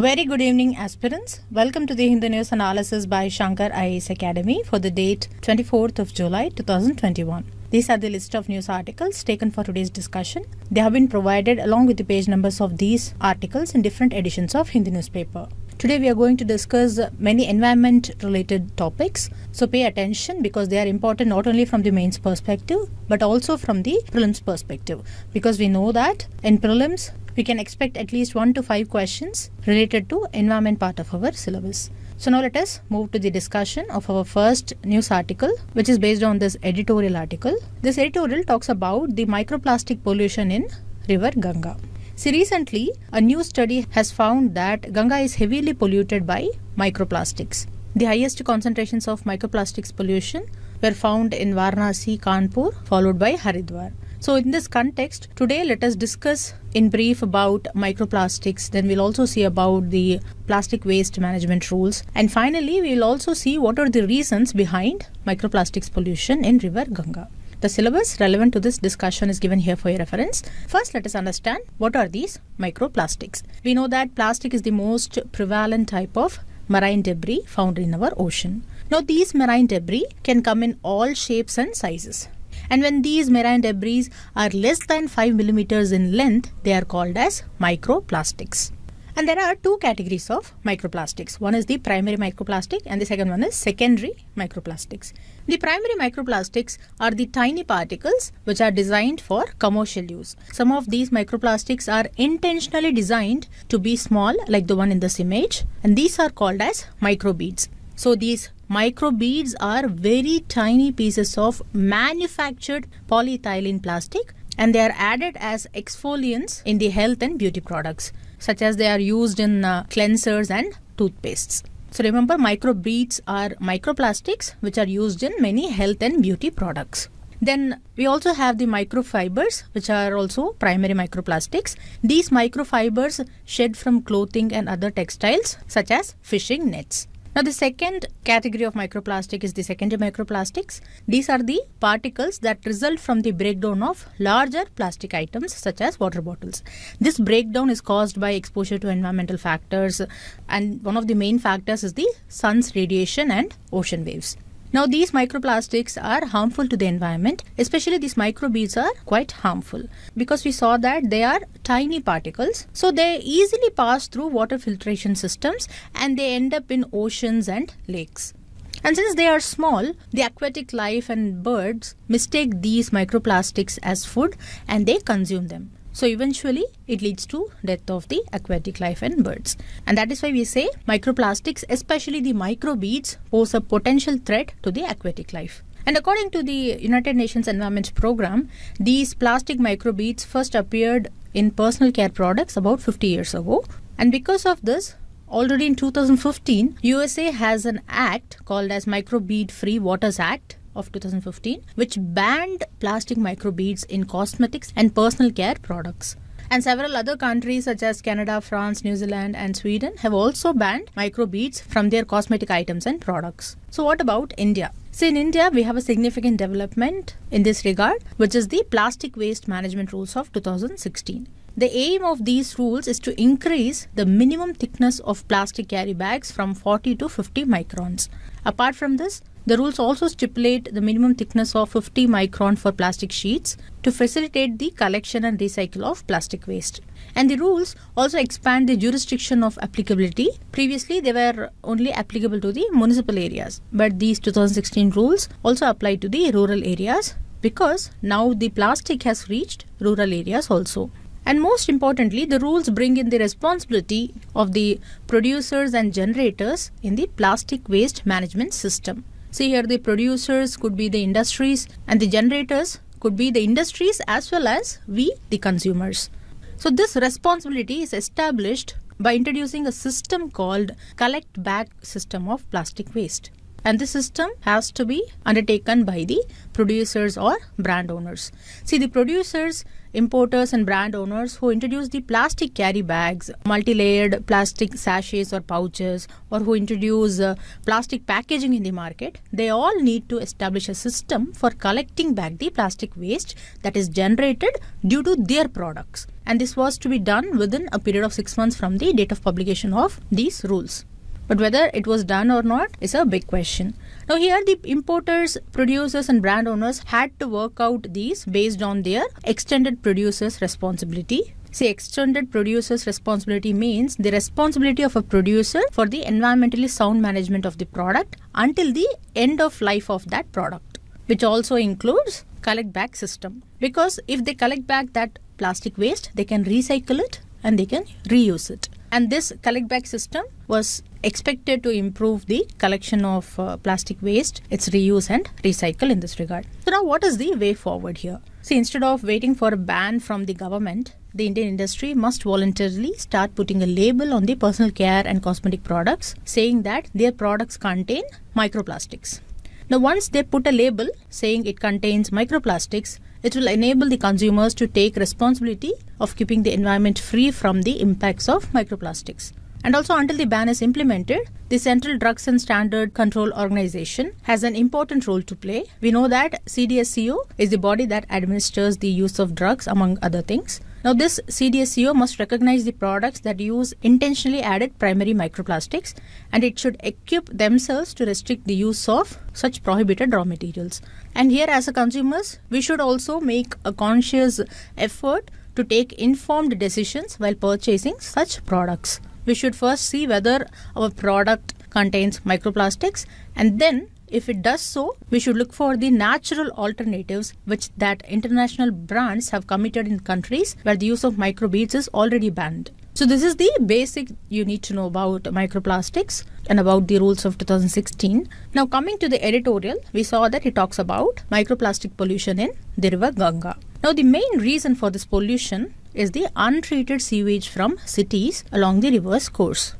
very good evening, aspirants. Welcome to the Hindu News Analysis by Shankar IAS Academy for the date 24th of July 2021. These are the list of news articles taken for today's discussion. They have been provided along with the page numbers of these articles in different editions of Hindi newspaper. Today we are going to discuss many environment related topics. So pay attention because they are important not only from the mains perspective but also from the prelims perspective because we know that in prelims we can expect at least 1 to 5 questions related to environment part of our syllabus. So now let us move to the discussion of our first news article which is based on this editorial article. This editorial talks about the microplastic pollution in river Ganga. See recently a new study has found that Ganga is heavily polluted by microplastics. The highest concentrations of microplastics pollution were found in Varanasi, Kanpur followed by Haridwar. So, in this context, today let us discuss in brief about microplastics. Then we'll also see about the plastic waste management rules. And finally, we'll also see what are the reasons behind microplastics pollution in River Ganga. The syllabus relevant to this discussion is given here for your reference. First, let us understand what are these microplastics. We know that plastic is the most prevalent type of marine debris found in our ocean. Now, these marine debris can come in all shapes and sizes and when these marine debris are less than 5 millimeters in length, they are called as microplastics. And there are two categories of microplastics. One is the primary microplastic and the second one is secondary microplastics. The primary microplastics are the tiny particles which are designed for commercial use. Some of these microplastics are intentionally designed to be small like the one in this image and these are called as microbeads. So these Microbeads are very tiny pieces of manufactured polyethylene plastic and they are added as exfoliants in the health and beauty products such as they are used in uh, cleansers and toothpastes. So remember microbeads are microplastics which are used in many health and beauty products. Then we also have the microfibers, which are also primary microplastics. These microfibers shed from clothing and other textiles, such as fishing nets. Now the second category of microplastic is the secondary microplastics. These are the particles that result from the breakdown of larger plastic items such as water bottles. This breakdown is caused by exposure to environmental factors and one of the main factors is the sun's radiation and ocean waves. Now these microplastics are harmful to the environment, especially these microbeads are quite harmful because we saw that they are tiny particles. So they easily pass through water filtration systems and they end up in oceans and lakes. And since they are small, the aquatic life and birds mistake these microplastics as food and they consume them. So eventually it leads to death of the aquatic life and birds. And that is why we say microplastics, especially the microbeads, pose a potential threat to the aquatic life. And according to the United Nations Environment Program, these plastic microbeads first appeared in personal care products about 50 years ago. And because of this, already in 2015, USA has an act called as Microbead Free Waters Act of 2015, which banned plastic microbeads in cosmetics and personal care products. And several other countries such as Canada, France, New Zealand, and Sweden have also banned microbeads from their cosmetic items and products. So, what about India? So, in India, we have a significant development in this regard, which is the Plastic Waste Management Rules of 2016. The aim of these rules is to increase the minimum thickness of plastic carry bags from 40 to 50 microns. Apart from this, the rules also stipulate the minimum thickness of 50 micron for plastic sheets to facilitate the collection and recycle of plastic waste. And the rules also expand the jurisdiction of applicability. Previously, they were only applicable to the municipal areas, but these 2016 rules also apply to the rural areas because now the plastic has reached rural areas also. And most importantly, the rules bring in the responsibility of the producers and generators in the plastic waste management system. See here the producers could be the industries and the generators could be the industries as well as we the consumers. So this responsibility is established by introducing a system called collect back system of plastic waste and this system has to be undertaken by the producers or brand owners. See the producers importers and brand owners who introduced the plastic carry bags, multi-layered plastic sachets or pouches, or who introduce uh, plastic packaging in the market, they all need to establish a system for collecting back the plastic waste that is generated due to their products. And this was to be done within a period of six months from the date of publication of these rules. But whether it was done or not is a big question. Now, here the importers, producers, and brand owners had to work out these based on their extended producers' responsibility. See, extended producer's responsibility means the responsibility of a producer for the environmentally sound management of the product until the end of life of that product, which also includes collect back system. Because if they collect back that plastic waste, they can recycle it and they can reuse it. And this collect bag system was expected to improve the collection of uh, plastic waste, its reuse and recycle in this regard. So now what is the way forward here? See, instead of waiting for a ban from the government, the Indian industry must voluntarily start putting a label on the personal care and cosmetic products saying that their products contain microplastics. Now, once they put a label saying it contains microplastics, it will enable the consumers to take responsibility of keeping the environment free from the impacts of microplastics. And also, until the ban is implemented, the Central Drugs and Standard Control Organization has an important role to play. We know that CDSCO is the body that administers the use of drugs, among other things. Now this CDSCO must recognize the products that use intentionally added primary microplastics and it should equip themselves to restrict the use of such prohibited raw materials. And here as a consumers, we should also make a conscious effort to take informed decisions while purchasing such products. We should first see whether our product contains microplastics and then if it does so, we should look for the natural alternatives which that international brands have committed in countries where the use of microbeads is already banned. So this is the basic you need to know about microplastics and about the rules of 2016. Now coming to the editorial, we saw that he talks about microplastic pollution in the river Ganga. Now the main reason for this pollution is the untreated sewage from cities along the river's course.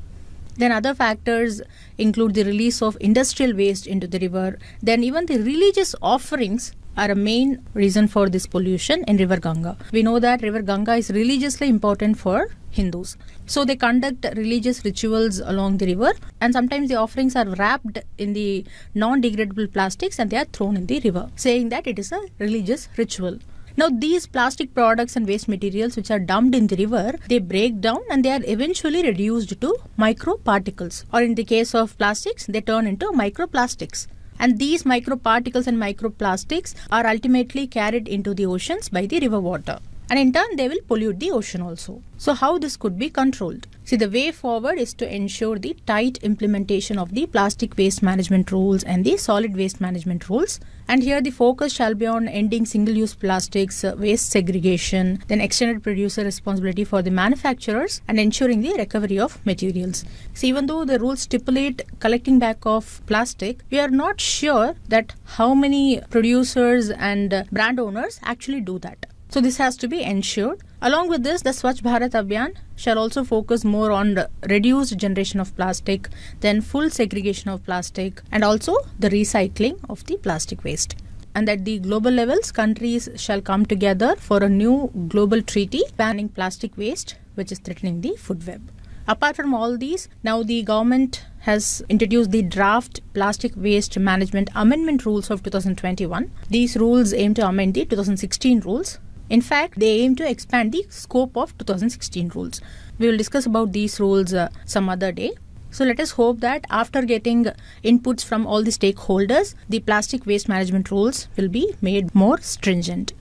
Then other factors include the release of industrial waste into the river. Then even the religious offerings are a main reason for this pollution in River Ganga. We know that River Ganga is religiously important for Hindus. So they conduct religious rituals along the river and sometimes the offerings are wrapped in the non-degradable plastics and they are thrown in the river, saying that it is a religious ritual. Now, these plastic products and waste materials which are dumped in the river, they break down and they are eventually reduced to microparticles. Or in the case of plastics, they turn into microplastics. And these microparticles and microplastics are ultimately carried into the oceans by the river water and in turn they will pollute the ocean also. So how this could be controlled? See the way forward is to ensure the tight implementation of the plastic waste management rules and the solid waste management rules and here the focus shall be on ending single-use plastics, uh, waste segregation, then extended producer responsibility for the manufacturers and ensuring the recovery of materials. See even though the rules stipulate collecting back of plastic, we are not sure that how many producers and uh, brand owners actually do that. So this has to be ensured. Along with this, the Swachh Bharat Abhiyan shall also focus more on reduced generation of plastic, then full segregation of plastic, and also the recycling of the plastic waste. And at the global levels, countries shall come together for a new global treaty banning plastic waste, which is threatening the food web. Apart from all these, now the government has introduced the draft Plastic Waste Management Amendment Rules of 2021. These rules aim to amend the 2016 rules in fact, they aim to expand the scope of 2016 rules. We will discuss about these rules uh, some other day. So let us hope that after getting inputs from all the stakeholders, the plastic waste management rules will be made more stringent.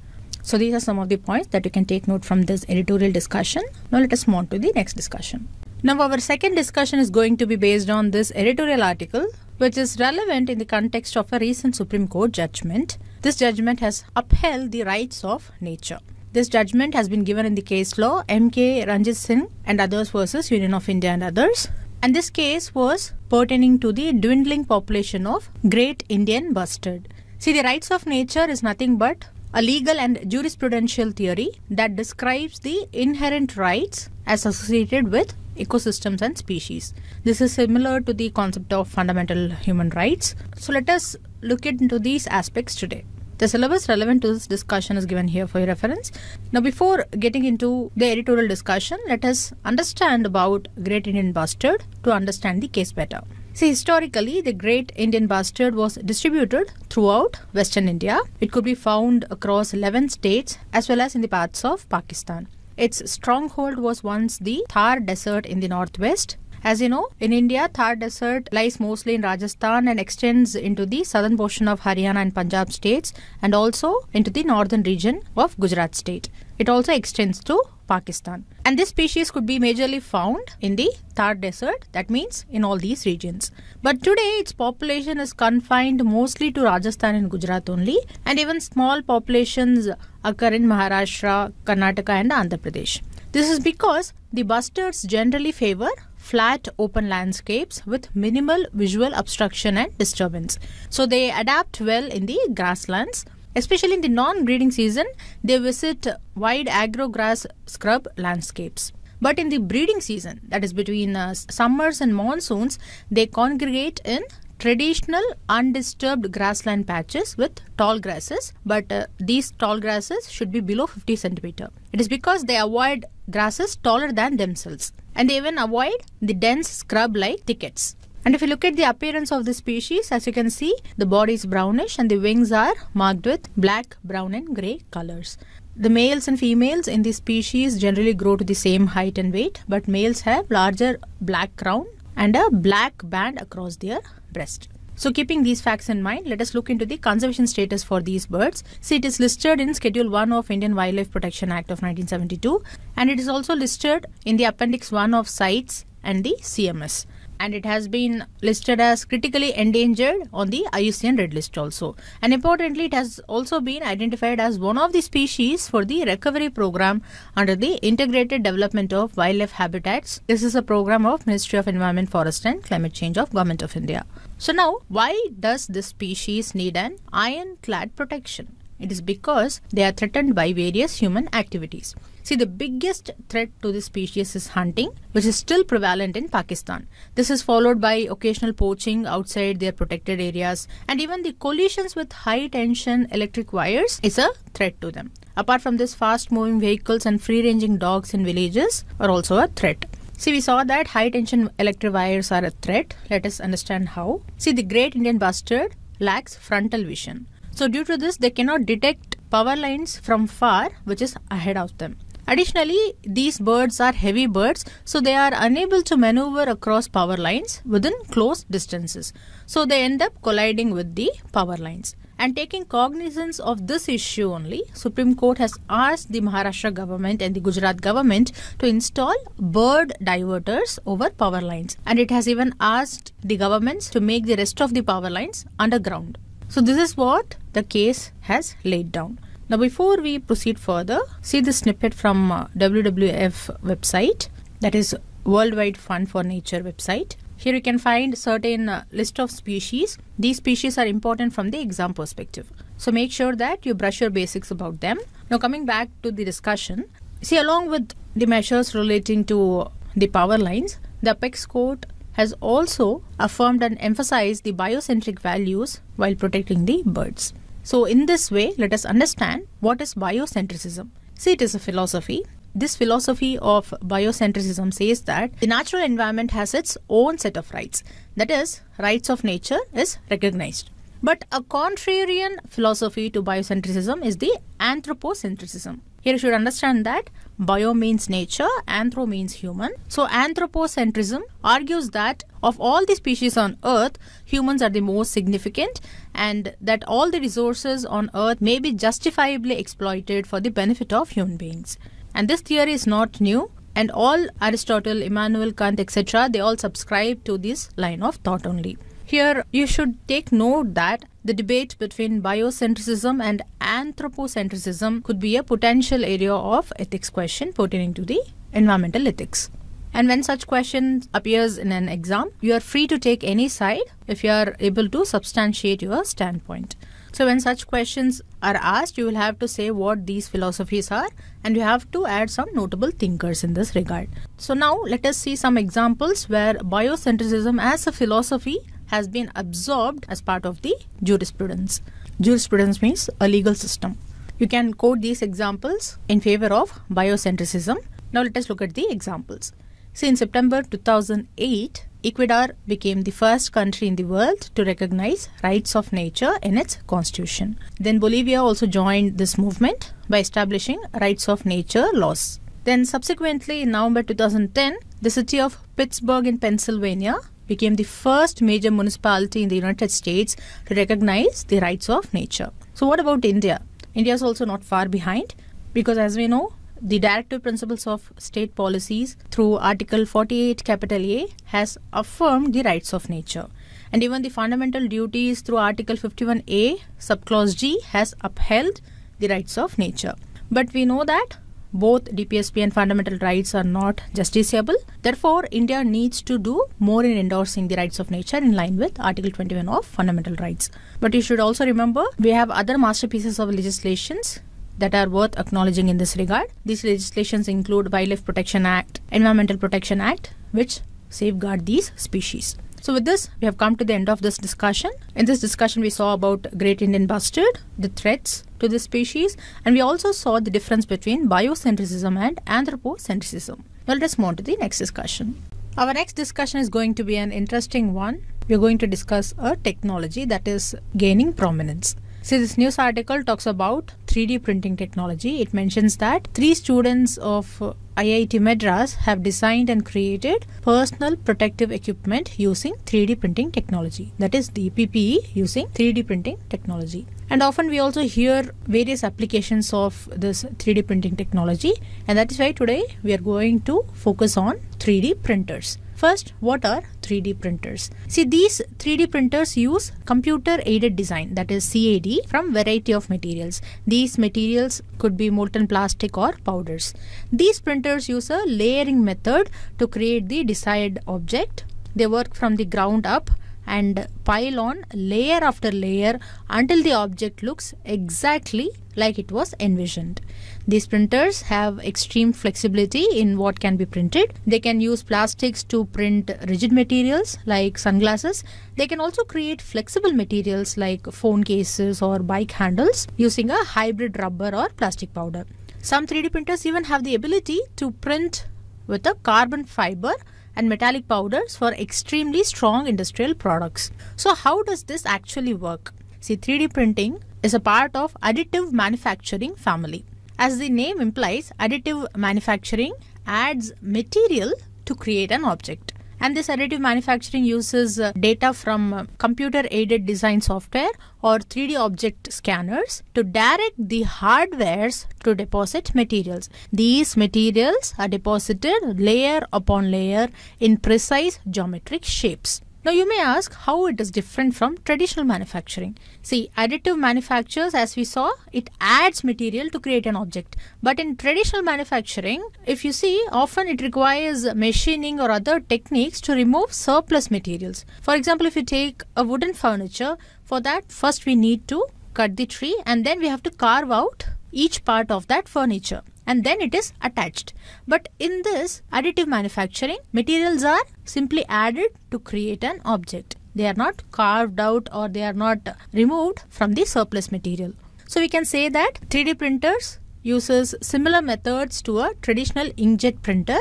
So these are some of the points that you can take note from this editorial discussion. Now let us move on to the next discussion. Now our second discussion is going to be based on this editorial article which is relevant in the context of a recent Supreme Court judgment. This judgment has upheld the rights of nature. This judgment has been given in the case law MK Ranjit Singh and others versus Union of India and others. And this case was pertaining to the dwindling population of great Indian bustard. See, the rights of nature is nothing but a legal and jurisprudential theory that describes the inherent rights as associated with ecosystems and species. This is similar to the concept of fundamental human rights. So let us look into these aspects today. The syllabus relevant to this discussion is given here for your reference. Now, before getting into the editorial discussion, let us understand about Great Indian Bustard to understand the case better. See, historically, the Great Indian Bustard was distributed throughout Western India. It could be found across 11 states as well as in the parts of Pakistan. Its stronghold was once the Thar Desert in the northwest. As you know, in India, Thar Desert lies mostly in Rajasthan and extends into the southern portion of Haryana and Punjab states and also into the northern region of Gujarat state. It also extends to Pakistan. And this species could be majorly found in the Thar Desert, that means in all these regions. But today its population is confined mostly to Rajasthan and Gujarat only, and even small populations occur in Maharashtra, Karnataka, and Andhra Pradesh. This is because the bustards generally favor flat open landscapes with minimal visual obstruction and disturbance. So they adapt well in the grasslands Especially in the non-breeding season, they visit wide agrograss scrub landscapes. But in the breeding season, that is between uh, summers and monsoons, they congregate in traditional undisturbed grassland patches with tall grasses but uh, these tall grasses should be below 50 centimeter it is because they avoid grasses taller than themselves and they even avoid the dense scrub like thickets and if you look at the appearance of this species, as you can see, the body is brownish and the wings are marked with black, brown and grey colors. The males and females in this species generally grow to the same height and weight, but males have larger black crown and a black band across their breast. So keeping these facts in mind, let us look into the conservation status for these birds. See, it is listed in Schedule 1 of Indian Wildlife Protection Act of 1972 and it is also listed in the Appendix 1 of Sites and the CMS and it has been listed as critically endangered on the IUCN Red List also. And importantly, it has also been identified as one of the species for the recovery program under the Integrated Development of Wildlife Habitats. This is a program of Ministry of Environment, Forest and Climate Change of Government of India. So now, why does this species need an ironclad protection? It is because they are threatened by various human activities. See, the biggest threat to this species is hunting, which is still prevalent in Pakistan. This is followed by occasional poaching outside their protected areas, and even the collisions with high tension electric wires is a threat to them. Apart from this, fast moving vehicles and free ranging dogs in villages are also a threat. See, we saw that high tension electric wires are a threat. Let us understand how. See, the great Indian bustard lacks frontal vision. So, due to this, they cannot detect power lines from far, which is ahead of them. Additionally, these birds are heavy birds, so they are unable to maneuver across power lines within close distances. So they end up colliding with the power lines. And taking cognizance of this issue only, Supreme Court has asked the Maharashtra government and the Gujarat government to install bird diverters over power lines. And it has even asked the governments to make the rest of the power lines underground. So this is what the case has laid down. Now before we proceed further, see the snippet from uh, WWF website that is Worldwide Fund for Nature website. Here you can find certain uh, list of species. These species are important from the exam perspective. So make sure that you brush your basics about them. Now coming back to the discussion, see along with the measures relating to the power lines, the Apex Court has also affirmed and emphasized the biocentric values while protecting the birds. So in this way, let us understand what is biocentrism. See, it is a philosophy. This philosophy of biocentrism says that the natural environment has its own set of rights. That is, rights of nature is recognized. But a contrarian philosophy to biocentrism is the anthropocentrism. Here you should understand that bio means nature, anthro means human. So anthropocentrism argues that of all the species on earth, humans are the most significant and that all the resources on earth may be justifiably exploited for the benefit of human beings. And this theory is not new and all Aristotle, Immanuel Kant, etc., they all subscribe to this line of thought only. Here, you should take note that the debate between biocentrism and anthropocentrism could be a potential area of ethics question pertaining to the environmental ethics. And when such question appears in an exam, you are free to take any side if you are able to substantiate your standpoint. So when such questions are asked, you will have to say what these philosophies are and you have to add some notable thinkers in this regard. So now let us see some examples where biocentrism as a philosophy has been absorbed as part of the jurisprudence. Jurisprudence means a legal system. You can quote these examples in favor of biocentrism. Now let us look at the examples. So in September 2008, Ecuador became the first country in the world to recognize rights of nature in its constitution. Then Bolivia also joined this movement by establishing rights of nature laws. Then subsequently in November 2010, the city of Pittsburgh in Pennsylvania became the first major municipality in the United States to recognize the rights of nature. So what about India? India is also not far behind because as we know, the directive principles of state policies through article 48 capital a has affirmed the rights of nature and even the fundamental duties through article 51a sub-clause g has upheld the rights of nature but we know that both DPSP and fundamental rights are not justiciable. Therefore, India needs to do more in endorsing the rights of nature in line with Article 21 of Fundamental Rights. But you should also remember we have other masterpieces of legislations that are worth acknowledging in this regard. These legislations include Wildlife Protection Act, Environmental Protection Act, which safeguard these species. So with this, we have come to the end of this discussion. In this discussion, we saw about great Indian bustard, the threats to the species, and we also saw the difference between biocentrism and anthropocentrism. Now let us move on to the next discussion. Our next discussion is going to be an interesting one. We're going to discuss a technology that is gaining prominence. So this news article talks about 3D printing technology. It mentions that three students of uh, IIT Madras have designed and created personal protective equipment using 3D printing technology. That is the PPE using 3D printing technology. And often we also hear various applications of this 3D printing technology. And that is why today we are going to focus on 3D printers. First, what are 3D printers? See, these 3D printers use computer aided design, that is CAD, from variety of materials. These materials could be molten plastic or powders. These printers use a layering method to create the desired object. They work from the ground up and pile on layer after layer until the object looks exactly like it was envisioned. These printers have extreme flexibility in what can be printed. They can use plastics to print rigid materials like sunglasses. They can also create flexible materials like phone cases or bike handles using a hybrid rubber or plastic powder. Some 3D printers even have the ability to print with a carbon fiber and metallic powders for extremely strong industrial products. So how does this actually work? See 3D printing is a part of additive manufacturing family. As the name implies, additive manufacturing adds material to create an object. And this additive manufacturing uses uh, data from uh, computer aided design software or 3D object scanners to direct the hardwares to deposit materials. These materials are deposited layer upon layer in precise geometric shapes. Now you may ask how it is different from traditional manufacturing. See, additive manufactures as we saw, it adds material to create an object. But in traditional manufacturing, if you see, often it requires machining or other techniques to remove surplus materials. For example, if you take a wooden furniture, for that first we need to cut the tree and then we have to carve out each part of that furniture and then it is attached. But in this additive manufacturing, materials are simply added to create an object. They are not carved out or they are not removed from the surplus material. So we can say that 3D printers uses similar methods to a traditional inkjet printer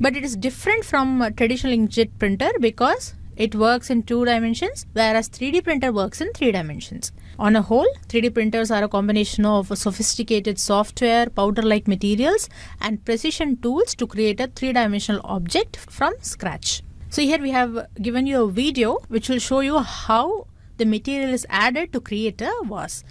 but it is different from a traditional inkjet printer because it works in two dimensions whereas 3D printer works in three dimensions. On a whole, 3D printers are a combination of sophisticated software, powder like materials, and precision tools to create a three dimensional object from scratch. So, here we have given you a video which will show you how the material is added to create a vase.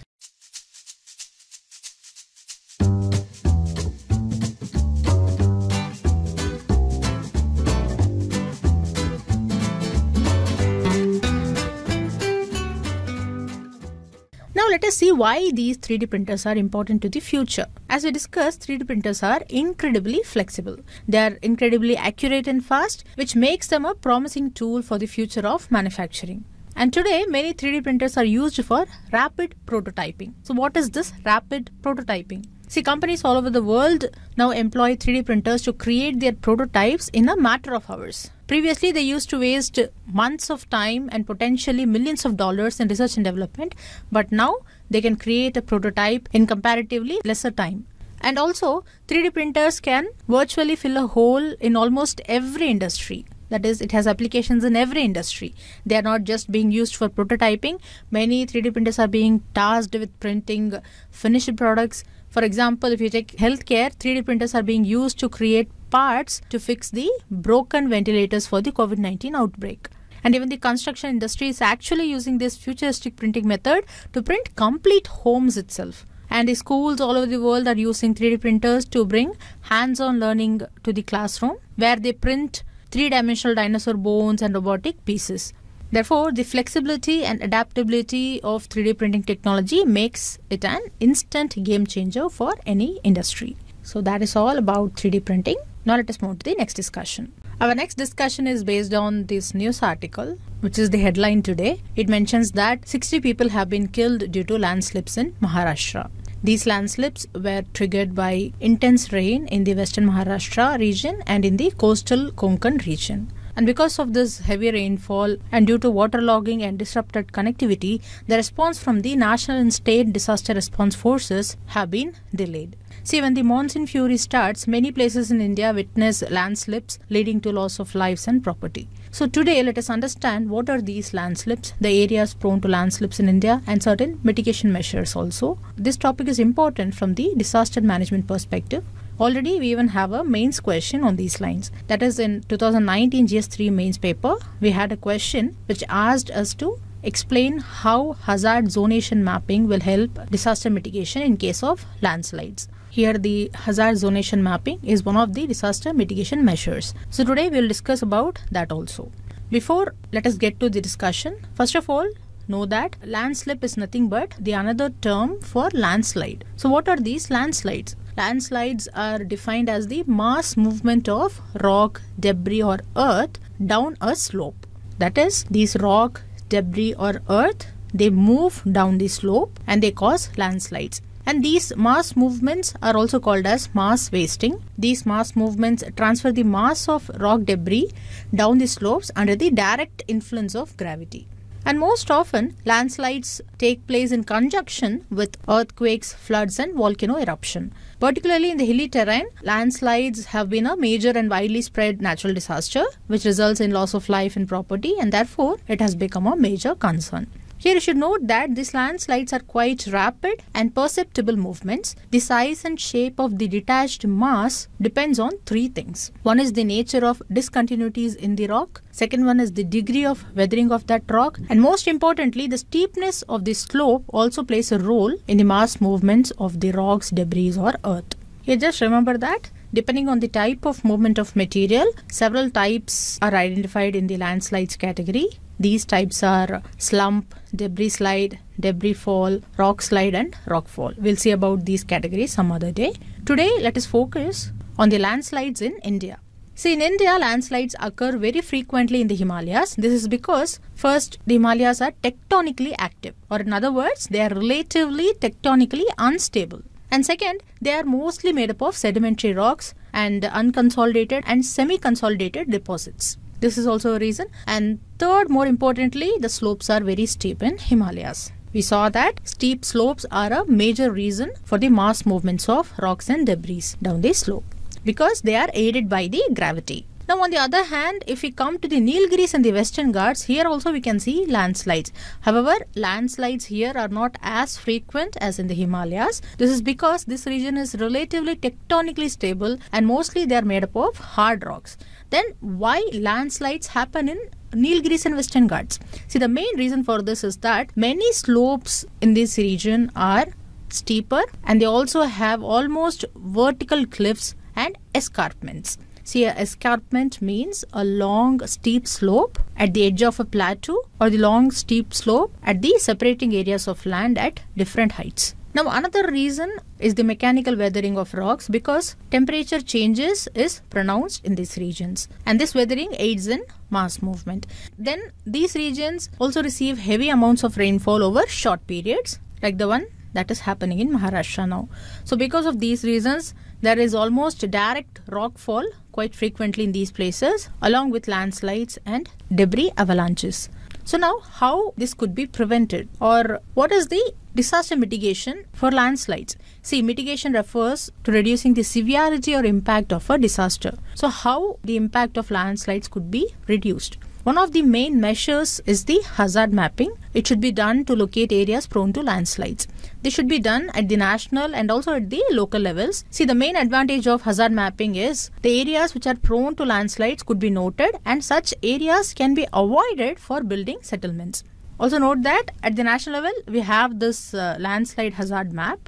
let us see why these 3D printers are important to the future. As we discussed, 3D printers are incredibly flexible. They are incredibly accurate and fast, which makes them a promising tool for the future of manufacturing. And today, many 3D printers are used for rapid prototyping. So, what is this rapid prototyping? See, companies all over the world now employ 3D printers to create their prototypes in a matter of hours. Previously, they used to waste months of time and potentially millions of dollars in research and development, but now they can create a prototype in comparatively lesser time. And also, 3D printers can virtually fill a hole in almost every industry. That is, it has applications in every industry. They are not just being used for prototyping. Many 3D printers are being tasked with printing finished products. For example, if you take healthcare, 3D printers are being used to create parts to fix the broken ventilators for the COVID 19 outbreak. And even the construction industry is actually using this futuristic printing method to print complete homes itself. And the schools all over the world are using 3D printers to bring hands on learning to the classroom, where they print three dimensional dinosaur bones and robotic pieces. Therefore, the flexibility and adaptability of 3D printing technology makes it an instant game changer for any industry. So, that is all about 3D printing. Now let us move to the next discussion. Our next discussion is based on this news article, which is the headline today. It mentions that 60 people have been killed due to landslips in Maharashtra. These landslips were triggered by intense rain in the western Maharashtra region and in the coastal Konkan region. And because of this heavy rainfall and due to waterlogging and disrupted connectivity, the response from the national and state disaster response forces have been delayed. See, when the monsoon fury starts, many places in India witness landslips leading to loss of lives and property. So today, let us understand what are these landslips, the areas prone to landslips in India, and certain mitigation measures also. This topic is important from the disaster management perspective. Already, we even have a mains question on these lines. That is, in 2019 GS3 mains paper, we had a question which asked us to explain how hazard zonation mapping will help disaster mitigation in case of landslides. Here the hazard zonation mapping is one of the disaster mitigation measures. So today we'll discuss about that also. Before let us get to the discussion, first of all know that landslip is nothing but the another term for landslide. So what are these landslides? Landslides are defined as the mass movement of rock, debris or earth down a slope. That is these rock, debris or earth they move down the slope and they cause landslides. And these mass movements are also called as mass wasting. These mass movements transfer the mass of rock debris down the slopes under the direct influence of gravity. And most often, landslides take place in conjunction with earthquakes, floods, and volcano eruption. Particularly in the hilly terrain, landslides have been a major and widely spread natural disaster, which results in loss of life and property, and therefore, it has become a major concern. Here you should note that these landslides are quite rapid and perceptible movements. The size and shape of the detached mass depends on three things. One is the nature of discontinuities in the rock. Second one is the degree of weathering of that rock. And most importantly, the steepness of the slope also plays a role in the mass movements of the rocks, debris or earth. Here just remember that Depending on the type of movement of material, several types are identified in the landslides category. These types are slump, debris slide, debris fall, rock slide and rock fall. We'll see about these categories some other day. Today let us focus on the landslides in India. See, in India, landslides occur very frequently in the Himalayas. This is because, first, the Himalayas are tectonically active, or in other words, they are relatively tectonically unstable. And second, they are mostly made up of sedimentary rocks and unconsolidated and semi consolidated deposits. This is also a reason. And third, more importantly, the slopes are very steep in Himalayas. We saw that steep slopes are a major reason for the mass movements of rocks and debris down the slope because they are aided by the gravity. Now on the other hand, if we come to the Nilgiris and the Western Ghats, here also we can see landslides. However, landslides here are not as frequent as in the Himalayas. This is because this region is relatively tectonically stable and mostly they are made up of hard rocks. Then why landslides happen in Nilgiris and Western Ghats? See, the main reason for this is that many slopes in this region are steeper and they also have almost vertical cliffs and escarpments. See, an escarpment means a long steep slope at the edge of a plateau or the long steep slope at the separating areas of land at different heights. Now another reason is the mechanical weathering of rocks because temperature changes is pronounced in these regions and this weathering aids in mass movement. Then these regions also receive heavy amounts of rainfall over short periods like the one that is happening in Maharashtra now. So because of these reasons there is almost direct rockfall quite frequently in these places along with landslides and debris avalanches. So now how this could be prevented or what is the Disaster mitigation for landslides. See, mitigation refers to reducing the severity or impact of a disaster. So, how the impact of landslides could be reduced. One of the main measures is the hazard mapping. It should be done to locate areas prone to landslides. This should be done at the national and also at the local levels. See, the main advantage of hazard mapping is the areas which are prone to landslides could be noted and such areas can be avoided for building settlements. Also note that at the national level, we have this uh, landslide hazard map.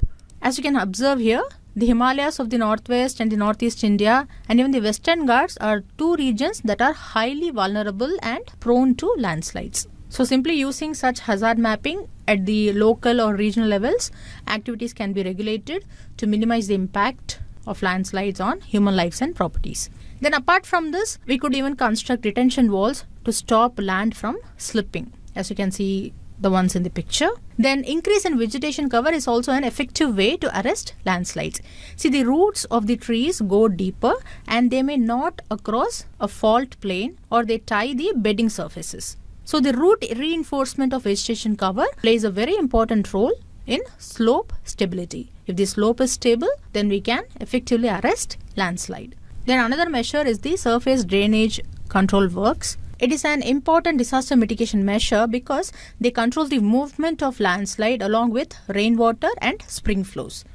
As you can observe here, the Himalayas of the northwest and the northeast India and even the western Ghats are two regions that are highly vulnerable and prone to landslides. So simply using such hazard mapping at the local or regional levels, activities can be regulated to minimize the impact of landslides on human lives and properties. Then apart from this, we could even construct retention walls to stop land from slipping as you can see the ones in the picture. Then increase in vegetation cover is also an effective way to arrest landslides. See the roots of the trees go deeper and they may not across a fault plane, or they tie the bedding surfaces. So the root reinforcement of vegetation cover plays a very important role in slope stability. If the slope is stable then we can effectively arrest landslide. Then another measure is the surface drainage control works. It is an important disaster mitigation measure because they control the movement of landslide along with rainwater and spring flows.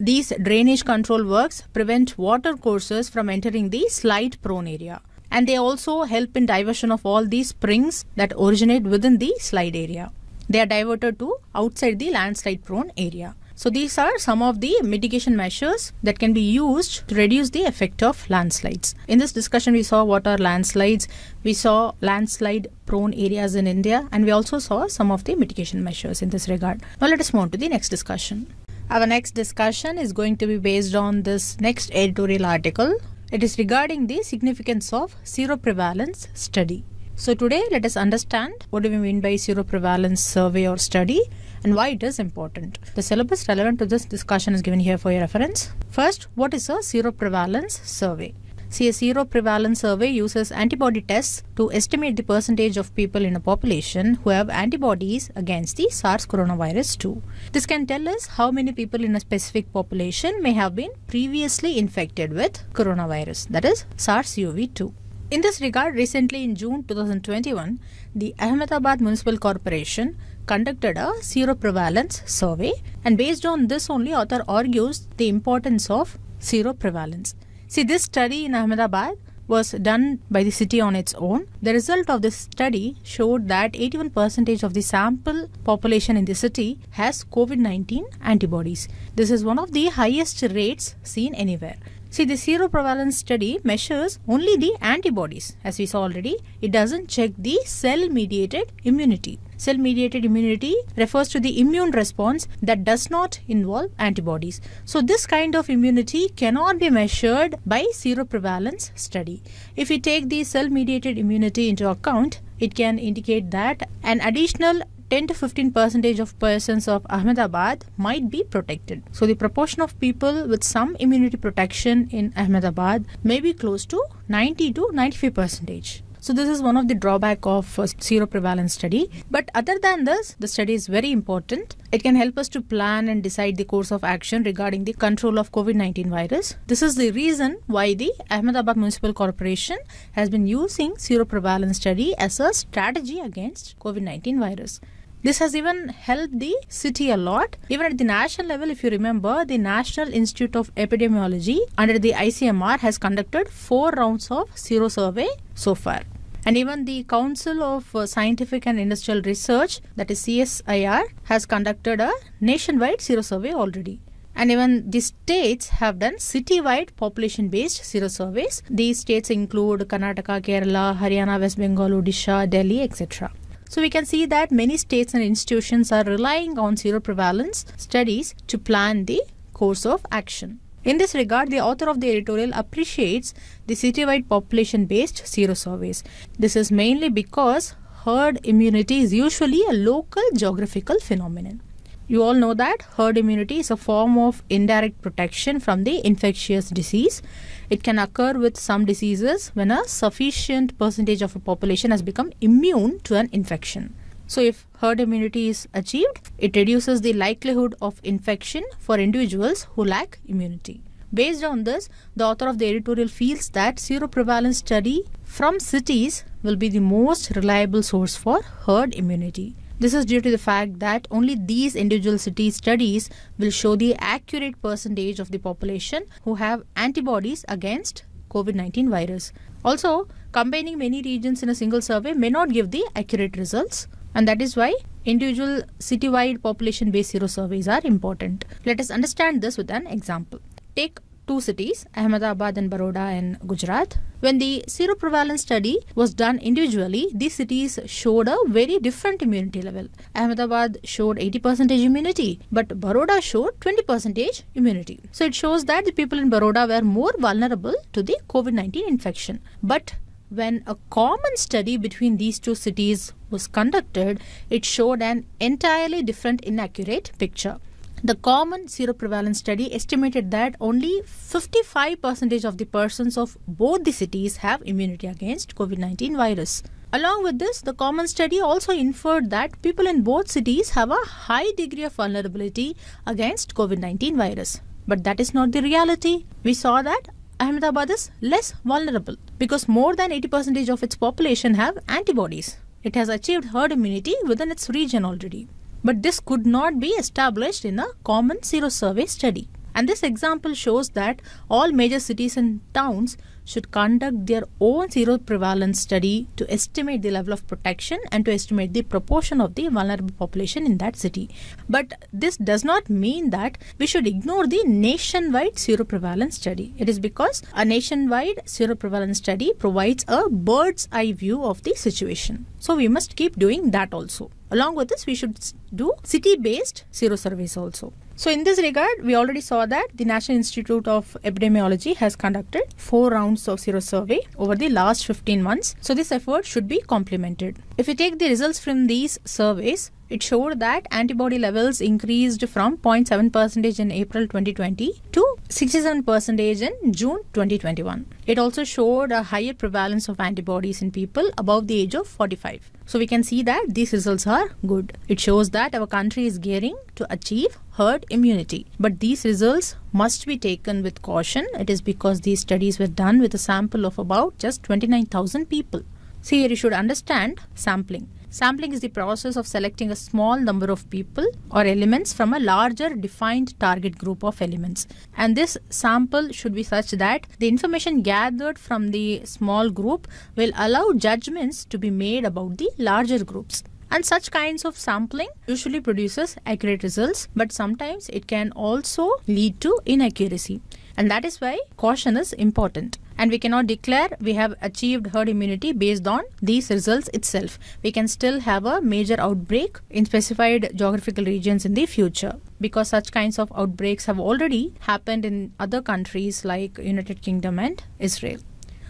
These drainage control works prevent water courses from entering the slide prone area. And they also help in diversion of all these springs that originate within the slide area. They are diverted to outside the landslide prone area. So these are some of the mitigation measures that can be used to reduce the effect of landslides. In this discussion, we saw what are landslides, we saw landslide prone areas in India, and we also saw some of the mitigation measures in this regard. Now let us move on to the next discussion. Our next discussion is going to be based on this next editorial article. It is regarding the significance of zero prevalence study. So today let us understand what do we mean by zero prevalence survey or study and why it is important. The syllabus relevant to this discussion is given here for your reference. First, what is a zero prevalence survey? See, a zero prevalence survey uses antibody tests to estimate the percentage of people in a population who have antibodies against the SARS coronavirus 2. This can tell us how many people in a specific population may have been previously infected with coronavirus, that is SARS CoV 2. In this regard, recently in June 2021, the Ahmedabad Municipal Corporation conducted a seroprevalence survey and based on this only author argues the importance of seroprevalence. See this study in Ahmedabad was done by the city on its own. The result of this study showed that 81% of the sample population in the city has COVID-19 antibodies. This is one of the highest rates seen anywhere. See, the seroprevalence study measures only the antibodies. As we saw already, it doesn't check the cell-mediated immunity. Cell-mediated immunity refers to the immune response that does not involve antibodies. So, this kind of immunity cannot be measured by seroprevalence study. If we take the cell-mediated immunity into account, it can indicate that an additional 10 to 15 percentage of persons of Ahmedabad might be protected. So the proportion of people with some immunity protection in Ahmedabad may be close to 90 to 95 percentage. So this is one of the drawback of uh, zero prevalence study. But other than this, the study is very important. It can help us to plan and decide the course of action regarding the control of COVID-19 virus. This is the reason why the Ahmedabad Municipal Corporation has been using zero prevalence study as a strategy against COVID-19 virus. This has even helped the city a lot. Even at the national level, if you remember, the National Institute of Epidemiology under the ICMR has conducted four rounds of zero survey so far. And even the Council of uh, Scientific and Industrial Research, that is CSIR, has conducted a nationwide zero survey already. And even the states have done city-wide population-based zero surveys. These states include Karnataka, Kerala, Haryana, West Bengal, Odisha, Delhi, etc. So we can see that many states and institutions are relying on zero prevalence studies to plan the course of action. In this regard, the author of the editorial appreciates the citywide population based zero surveys. This is mainly because herd immunity is usually a local geographical phenomenon. You all know that herd immunity is a form of indirect protection from the infectious disease it can occur with some diseases when a sufficient percentage of a population has become immune to an infection. So if herd immunity is achieved, it reduces the likelihood of infection for individuals who lack immunity. Based on this, the author of the editorial feels that seroprevalence study from cities will be the most reliable source for herd immunity. This is due to the fact that only these individual city studies will show the accurate percentage of the population who have antibodies against COVID 19 virus. Also, combining many regions in a single survey may not give the accurate results, and that is why individual citywide population based zero surveys are important. Let us understand this with an example. Take two cities, Ahmedabad and Baroda in Gujarat. When the seroprevalence study was done individually, these cities showed a very different immunity level. Ahmedabad showed 80% immunity, but Baroda showed 20% immunity. So it shows that the people in Baroda were more vulnerable to the COVID 19 infection. But when a common study between these two cities was conducted, it showed an entirely different inaccurate picture. The common seroprevalence study estimated that only 55% of the persons of both the cities have immunity against COVID-19 virus. Along with this, the common study also inferred that people in both cities have a high degree of vulnerability against COVID-19 virus. But that is not the reality. We saw that Ahmedabad is less vulnerable because more than 80% of its population have antibodies. It has achieved herd immunity within its region already. But this could not be established in a common zero survey study. And this example shows that all major cities and towns should conduct their own zero prevalence study to estimate the level of protection and to estimate the proportion of the vulnerable population in that city. But this does not mean that we should ignore the nationwide zero prevalence study. It is because a nationwide zero prevalence study provides a bird's eye view of the situation. So we must keep doing that also. Along with this, we should do city-based sero surveys also. So in this regard, we already saw that the National Institute of Epidemiology has conducted four rounds of sero survey over the last 15 months. So this effort should be complemented. If we take the results from these surveys, it showed that antibody levels increased from 0.7% in April 2020 to 67% in June 2021. It also showed a higher prevalence of antibodies in people above the age of 45. So we can see that these results are good. It shows that our country is gearing to achieve herd immunity. But these results must be taken with caution. It is because these studies were done with a sample of about just 29,000 people. See here you should understand sampling. Sampling is the process of selecting a small number of people or elements from a larger defined target group of elements. And this sample should be such that the information gathered from the small group will allow judgments to be made about the larger groups. And such kinds of sampling usually produces accurate results, but sometimes it can also lead to inaccuracy. And that is why caution is important and we cannot declare we have achieved herd immunity based on these results itself. We can still have a major outbreak in specified geographical regions in the future because such kinds of outbreaks have already happened in other countries like United Kingdom and Israel.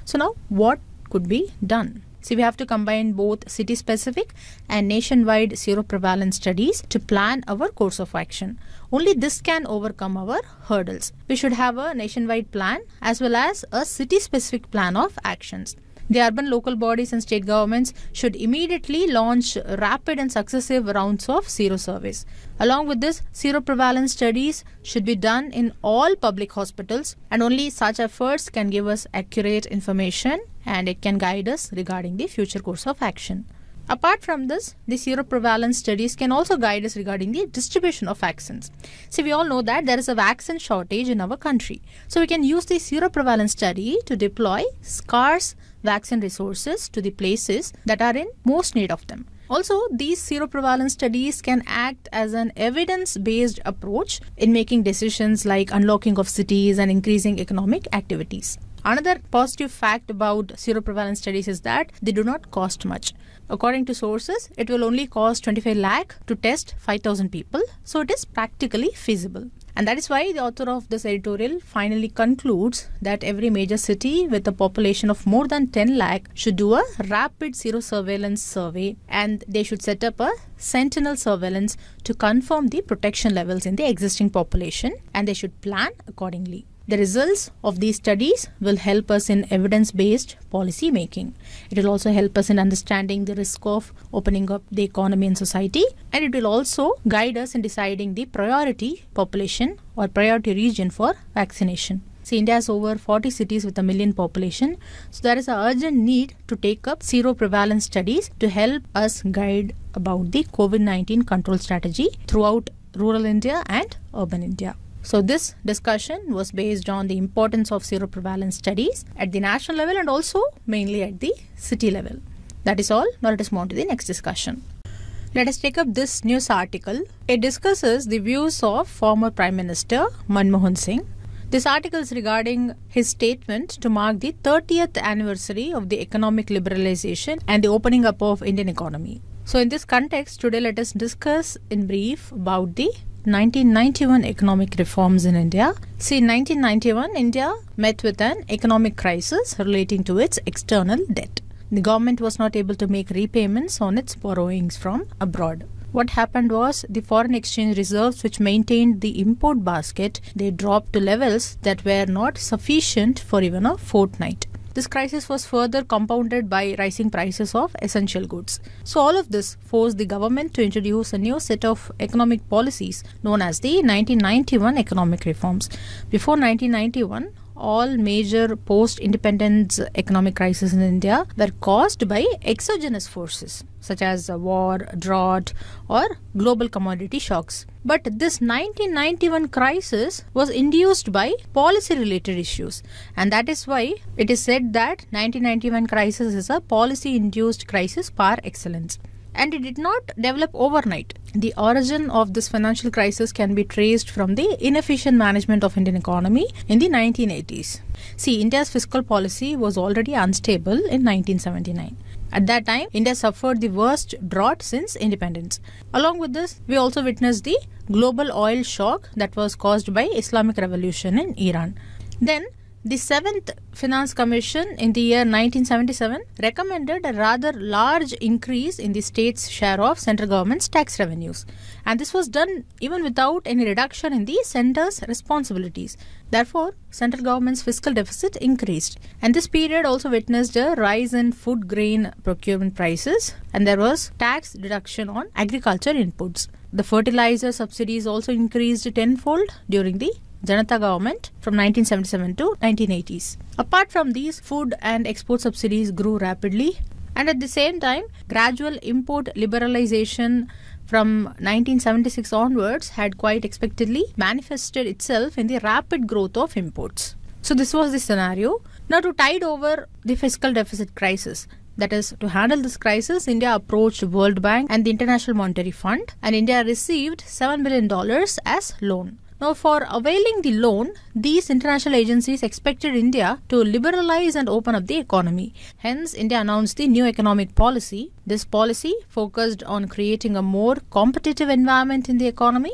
So now what could be done? So we have to combine both city specific and nationwide zero prevalence studies to plan our course of action. Only this can overcome our hurdles. We should have a nationwide plan as well as a city specific plan of actions. The urban local bodies and state governments should immediately launch rapid and successive rounds of zero service. Along with this, zero prevalence studies should be done in all public hospitals, and only such efforts can give us accurate information and it can guide us regarding the future course of action. Apart from this, the seroprevalence studies can also guide us regarding the distribution of vaccines. See, we all know that there is a vaccine shortage in our country. So we can use the seroprevalence study to deploy scarce vaccine resources to the places that are in most need of them. Also, these seroprevalence studies can act as an evidence-based approach in making decisions like unlocking of cities and increasing economic activities. Another positive fact about seroprevalence studies is that they do not cost much. According to sources, it will only cost 25 lakh to test 5000 people, so it is practically feasible. And that is why the author of this editorial finally concludes that every major city with a population of more than 10 lakh should do a rapid zero surveillance survey and they should set up a sentinel surveillance to confirm the protection levels in the existing population and they should plan accordingly. The results of these studies will help us in evidence-based policy making. It will also help us in understanding the risk of opening up the economy and society and it will also guide us in deciding the priority population or priority region for vaccination. See, India has over 40 cities with a million population. So there is an urgent need to take up zero prevalence studies to help us guide about the COVID-19 control strategy throughout rural India and urban India. So this discussion was based on the importance of seroprevalence studies at the national level and also mainly at the city level. That is all. Now let us move on to the next discussion. Let us take up this news article. It discusses the views of former Prime Minister Manmohan Singh. This article is regarding his statement to mark the 30th anniversary of the economic liberalization and the opening up of Indian economy. So in this context, today let us discuss in brief about the 1991 economic reforms in India. See, 1991, India met with an economic crisis relating to its external debt. The government was not able to make repayments on its borrowings from abroad. What happened was the foreign exchange reserves, which maintained the import basket, they dropped to levels that were not sufficient for even a fortnight. This crisis was further compounded by rising prices of essential goods. So, all of this forced the government to introduce a new set of economic policies known as the 1991 economic reforms. Before 1991, all major post independence economic crises in India were caused by exogenous forces such as war, drought, or global commodity shocks. But this 1991 crisis was induced by policy related issues, and that is why it is said that 1991 crisis is a policy induced crisis par excellence and it did not develop overnight. The origin of this financial crisis can be traced from the inefficient management of Indian economy in the 1980s. See, India's fiscal policy was already unstable in 1979. At that time, India suffered the worst drought since independence. Along with this, we also witnessed the global oil shock that was caused by Islamic revolution in Iran. Then the Seventh Finance Commission in the year 1977 recommended a rather large increase in the state's share of central government's tax revenues. And this was done even without any reduction in the center's responsibilities. Therefore, central government's fiscal deficit increased. And this period also witnessed a rise in food grain procurement prices, and there was tax deduction on agriculture inputs. The fertilizer subsidies also increased tenfold during the Janata government from 1977 to 1980s. Apart from these, food and export subsidies grew rapidly and at the same time gradual import liberalization from 1976 onwards had quite expectedly manifested itself in the rapid growth of imports. So this was the scenario. Now to tide over the fiscal deficit crisis, that is, to handle this crisis, India approached World Bank and the International Monetary Fund, and India received $7 billion as loan. Now, for availing the loan, these international agencies expected India to liberalize and open up the economy. Hence, India announced the new economic policy. This policy focused on creating a more competitive environment in the economy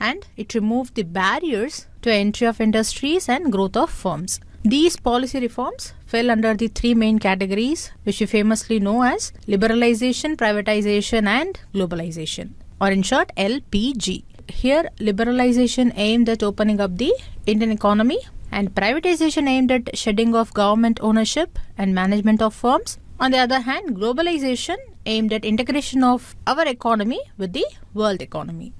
and it removed the barriers to entry of industries and growth of firms. These policy reforms fell under the three main categories, which we famously know as liberalization, privatization, and globalization, or in short, LPG here liberalization aimed at opening up the Indian economy and privatization aimed at shedding of government ownership and management of firms. On the other hand, globalization aimed at integration of our economy with the world economy.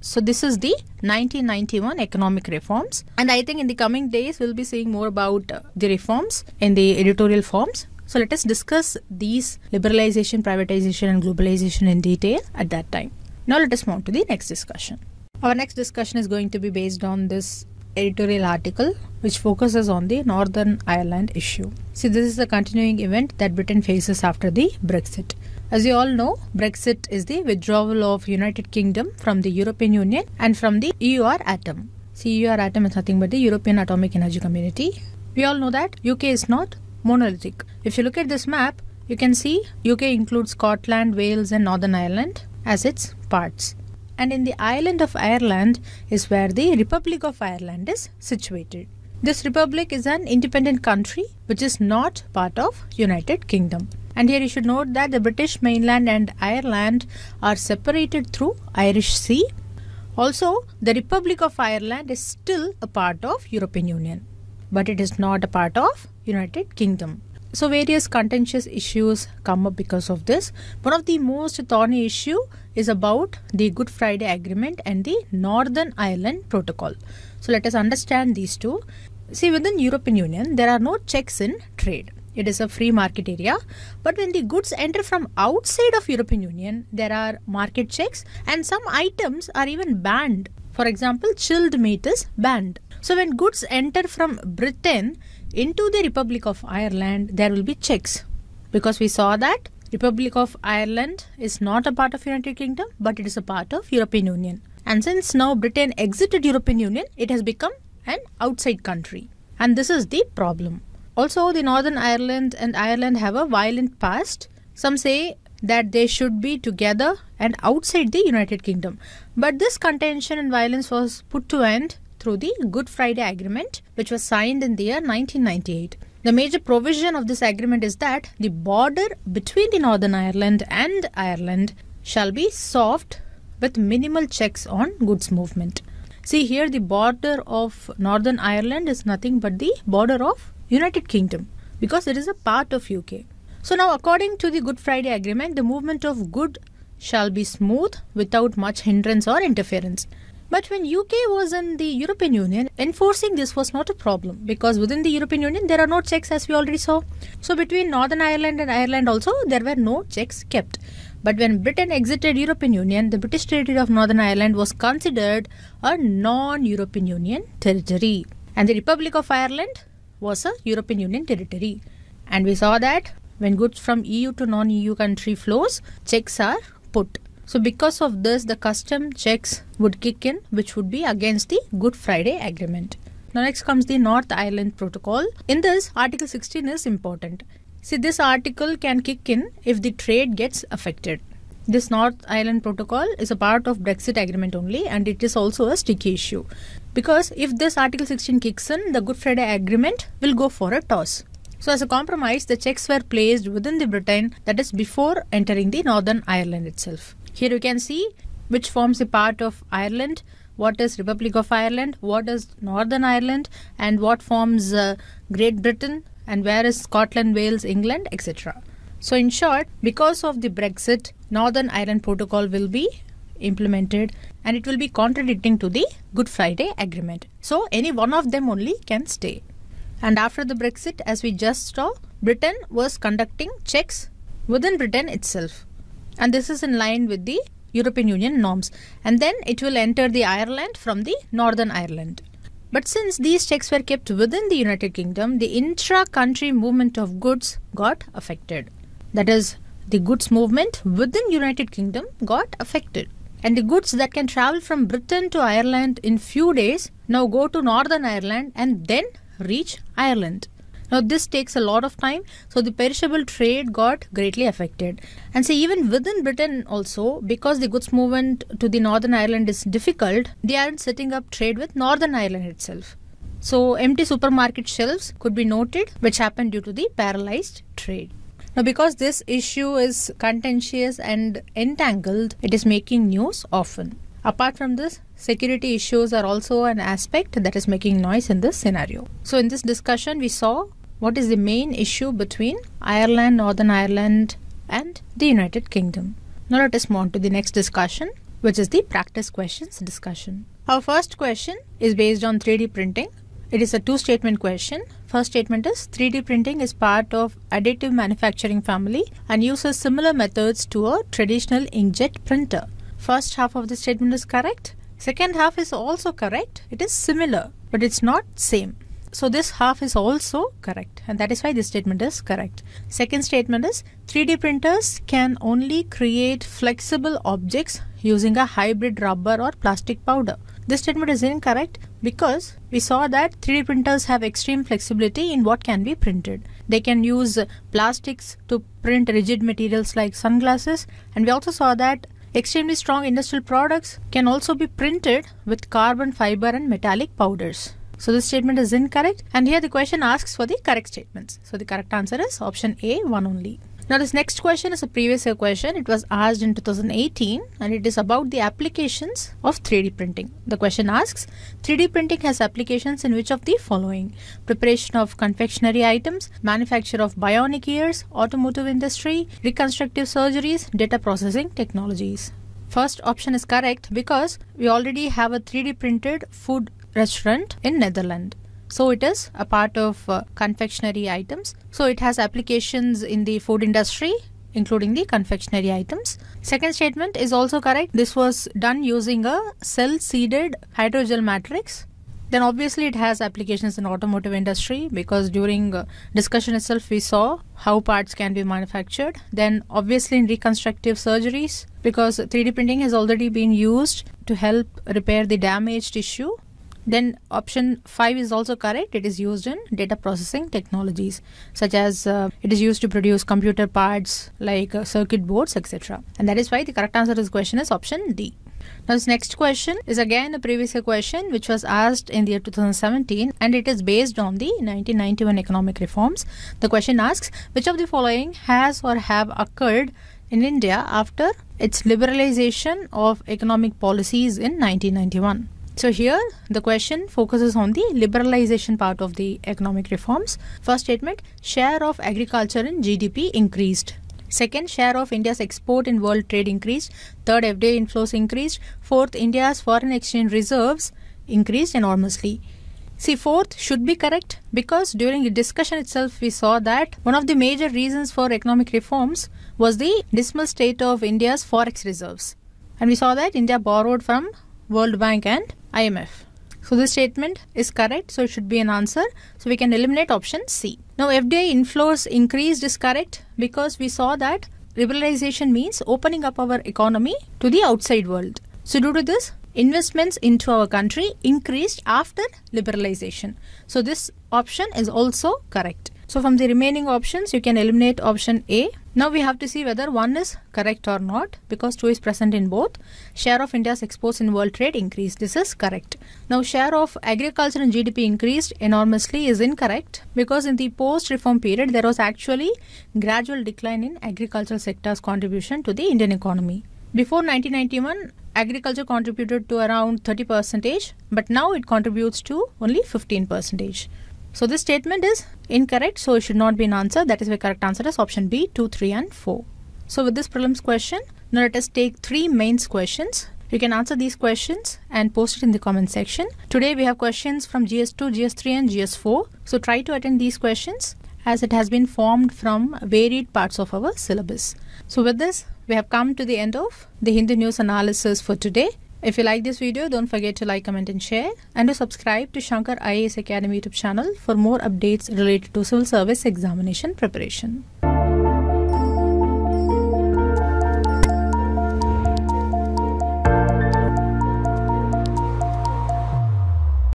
So this is the 1991 economic reforms and I think in the coming days we'll be seeing more about uh, the reforms in the editorial forms. So let us discuss these liberalization, privatization and globalization in detail at that time. Now let us move to the next discussion. Our next discussion is going to be based on this editorial article which focuses on the Northern Ireland issue. See, this is a continuing event that Britain faces after the Brexit. As you all know, Brexit is the withdrawal of United Kingdom from the European Union and from the EUR atom. See, EUR atom is nothing but the European Atomic Energy Community. We all know that UK is not monolithic. If you look at this map, you can see UK includes Scotland, Wales and Northern Ireland as its parts. And in the island of Ireland is where the Republic of Ireland is situated. This republic is an independent country which is not part of United Kingdom. And here you should note that the British mainland and Ireland are separated through Irish Sea. Also, the Republic of Ireland is still a part of European Union, but it is not a part of United Kingdom so various contentious issues come up because of this one of the most thorny issue is about the good friday agreement and the northern ireland protocol so let us understand these two see within european union there are no checks in trade it is a free market area but when the goods enter from outside of european union there are market checks and some items are even banned for example chilled meat is banned so when goods enter from britain into the Republic of Ireland, there will be checks because we saw that Republic of Ireland is not a part of United Kingdom, but it is a part of European Union. And since now Britain exited European Union, it has become an outside country. And this is the problem. Also, the Northern Ireland and Ireland have a violent past. Some say that they should be together and outside the United Kingdom. But this contention and violence was put to end through the Good Friday Agreement, which was signed in the year 1998. The major provision of this agreement is that the border between the Northern Ireland and Ireland shall be soft with minimal checks on goods movement. See here the border of Northern Ireland is nothing but the border of United Kingdom because it is a part of UK. So now according to the Good Friday Agreement the movement of good shall be smooth without much hindrance or interference. But when UK was in the European Union, enforcing this was not a problem because within the European Union there are no checks as we already saw. So between Northern Ireland and Ireland also there were no checks kept. But when Britain exited European Union, the British territory of Northern Ireland was considered a non-European Union territory and the Republic of Ireland was a European Union territory. And we saw that when goods from EU to non-EU country flows, checks are put. So because of this, the custom checks would kick in, which would be against the Good Friday Agreement. Now next comes the North Ireland Protocol. In this, Article 16 is important. See, this article can kick in if the trade gets affected. This North Ireland Protocol is a part of Brexit agreement only and it is also a sticky issue. Because if this Article 16 kicks in, the Good Friday Agreement will go for a toss. So as a compromise, the checks were placed within the Britain that is before entering the Northern Ireland itself. Here you can see which forms a part of Ireland, what is Republic of Ireland, what is Northern Ireland and what forms uh, Great Britain and where is Scotland, Wales, England etc. So in short, because of the Brexit, Northern Ireland Protocol will be implemented and it will be contradicting to the Good Friday Agreement. So any one of them only can stay. And after the Brexit, as we just saw, Britain was conducting checks within Britain itself and this is in line with the European Union norms and then it will enter the Ireland from the Northern Ireland. But since these checks were kept within the United Kingdom, the intra-country movement of goods got affected. That is, the goods movement within United Kingdom got affected. And the goods that can travel from Britain to Ireland in few days now go to Northern Ireland and then reach Ireland. Now this takes a lot of time, so the perishable trade got greatly affected. And say even within Britain also, because the goods movement to the Northern Ireland is difficult, they aren't setting up trade with Northern Ireland itself. So empty supermarket shelves could be noted, which happened due to the paralyzed trade. Now, because this issue is contentious and entangled, it is making news often. Apart from this, security issues are also an aspect that is making noise in this scenario. So, in this discussion, we saw what is the main issue between Ireland, Northern Ireland, and the United Kingdom. Now let us move on to the next discussion, which is the practice questions discussion. Our first question is based on 3D printing. It is a two statement question. First statement is 3D printing is part of additive manufacturing family and uses similar methods to a traditional inkjet printer. First half of the statement is correct. Second half is also correct. It is similar, but it's not same. So this half is also correct and that is why this statement is correct. Second statement is 3D printers can only create flexible objects using a hybrid rubber or plastic powder. This statement is incorrect because we saw that 3D printers have extreme flexibility in what can be printed. They can use plastics to print rigid materials like sunglasses and we also saw that extremely strong industrial products can also be printed with carbon fiber and metallic powders. So this statement is incorrect and here the question asks for the correct statements. So the correct answer is option A, one only. Now this next question is a previous year question. It was asked in 2018 and it is about the applications of 3D printing. The question asks 3D printing has applications in which of the following? Preparation of confectionery items, manufacture of bionic ears, automotive industry, reconstructive surgeries, data processing technologies. First option is correct because we already have a 3D printed food restaurant in Netherlands. So it is a part of uh, confectionery items. So it has applications in the food industry including the confectionery items. Second statement is also correct. This was done using a cell-seeded hydrogel matrix. Then obviously it has applications in automotive industry because during uh, discussion itself we saw how parts can be manufactured. Then obviously in reconstructive surgeries because 3D printing has already been used to help repair the damaged tissue then option 5 is also correct. It is used in data processing technologies such as uh, it is used to produce computer parts like uh, circuit boards etc. And that is why the correct answer to this question is option D. Now this next question is again a previous question which was asked in the year 2017 and it is based on the 1991 economic reforms. The question asks which of the following has or have occurred in India after its liberalization of economic policies in 1991. So here the question focuses on the liberalization part of the economic reforms. First statement, share of agriculture in GDP increased. Second, share of India's export in world trade increased. Third, FDI inflows increased. Fourth, India's foreign exchange reserves increased enormously. See, fourth should be correct because during the discussion itself, we saw that one of the major reasons for economic reforms was the dismal state of India's forex reserves. And we saw that India borrowed from World Bank and IMF. So this statement is correct. So it should be an answer. So we can eliminate option C. Now FDI inflows increased is correct because we saw that liberalization means opening up our economy to the outside world. So due to this, investments into our country increased after liberalization. So this option is also correct. So from the remaining options, you can eliminate option A. Now we have to see whether one is correct or not because 2 is present in both. Share of India's exports in world trade increased. This is correct. Now share of agriculture in GDP increased enormously is incorrect because in the post-reform period, there was actually gradual decline in agricultural sector's contribution to the Indian economy. Before 1991, agriculture contributed to around 30 percentage, but now it contributes to only 15 percentage. So this statement is incorrect, so it should not be an answer. That is the correct answer is option B, 2, 3 and 4. So with this prelims question, now let us take three mains questions. You can answer these questions and post it in the comment section. Today we have questions from GS2, GS3 and GS4. So try to attend these questions as it has been formed from varied parts of our syllabus. So with this, we have come to the end of the Hindu news analysis for today. If you like this video, don't forget to like, comment and share and to subscribe to Shankar IAS Academy YouTube channel for more updates related to civil service examination preparation.